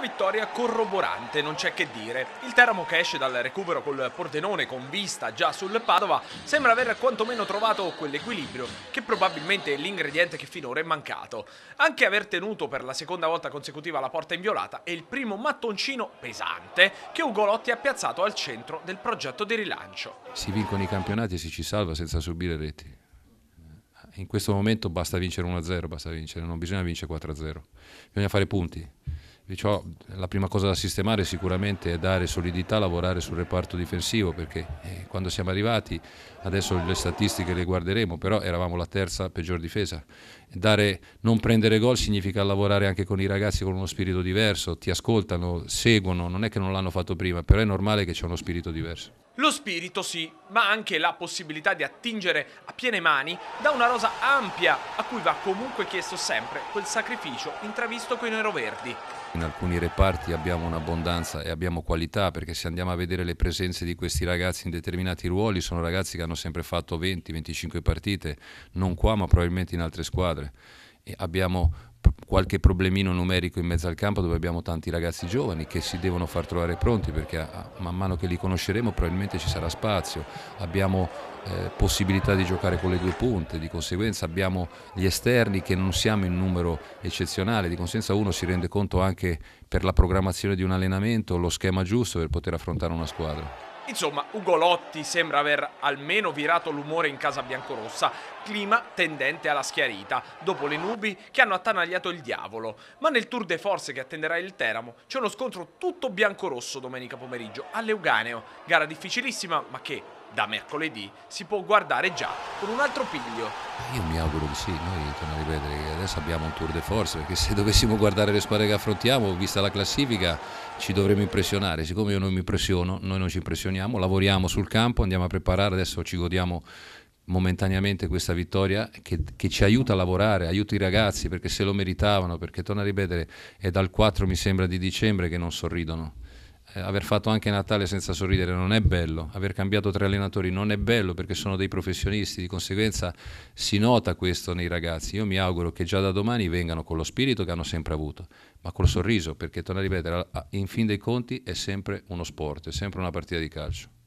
Una vittoria corroborante, non c'è che dire. Il Teramo che esce dal recupero col Pordenone con vista già sul Padova sembra aver quantomeno trovato quell'equilibrio che probabilmente è l'ingrediente che finora è mancato. Anche aver tenuto per la seconda volta consecutiva la porta inviolata è il primo mattoncino pesante che Ugolotti ha piazzato al centro del progetto di rilancio. Si vincono i campionati e si ci salva senza subire reti. In questo momento basta vincere 1-0, basta vincere, non bisogna vincere 4-0. Bisogna fare punti Perciò la prima cosa da sistemare sicuramente è dare solidità, lavorare sul reparto difensivo perché eh, quando siamo arrivati, adesso le statistiche le guarderemo, però eravamo la terza peggior difesa. Dare, non prendere gol significa lavorare anche con i ragazzi con uno spirito diverso, ti ascoltano, seguono, non è che non l'hanno fatto prima, però è normale che c'è uno spirito diverso. Lo spirito sì, ma anche la possibilità di attingere a piene mani da una rosa ampia a cui va comunque chiesto sempre quel sacrificio intravisto con i neroverdi. In alcuni reparti abbiamo un'abbondanza e abbiamo qualità perché se andiamo a vedere le presenze di questi ragazzi in determinati ruoli sono ragazzi che hanno sempre fatto 20-25 partite, non qua ma probabilmente in altre squadre abbiamo qualche problemino numerico in mezzo al campo dove abbiamo tanti ragazzi giovani che si devono far trovare pronti perché man mano che li conosceremo probabilmente ci sarà spazio, abbiamo eh, possibilità di giocare con le due punte, di conseguenza abbiamo gli esterni che non siamo in numero eccezionale, di conseguenza uno si rende conto anche per la programmazione di un allenamento lo schema giusto per poter affrontare una squadra. Insomma, Ugolotti sembra aver almeno virato l'umore in casa biancorossa, clima tendente alla schiarita, dopo le nubi che hanno attanagliato il diavolo. Ma nel tour de force che attenderà il Teramo c'è uno scontro tutto biancorosso domenica pomeriggio all'Euganeo, gara difficilissima ma che da mercoledì si può guardare già con un altro piglio. Io mi auguro di sì, noi torno a ripetere che adesso abbiamo un tour de force, perché se dovessimo guardare le squadre che affrontiamo, vista la classifica, ci dovremmo impressionare. Siccome io non mi impressiono, noi non ci impressioniamo, lavoriamo sul campo, andiamo a preparare, adesso ci godiamo momentaneamente questa vittoria che, che, ci aiuta a lavorare, aiuta i ragazzi perché se lo meritavano, perché torno a ripetere, è dal 4 mi sembra di dicembre che non sorridono eh, aver fatto anche Natale senza sorridere non è bello, aver cambiato tre allenatori non è bello perché sono dei professionisti, di conseguenza si nota questo nei ragazzi. Io mi auguro che già da domani vengano con lo spirito che hanno sempre avuto, ma col sorriso, perché torno a ripetere, in fin dei conti è sempre uno sport, è sempre una partita di calcio.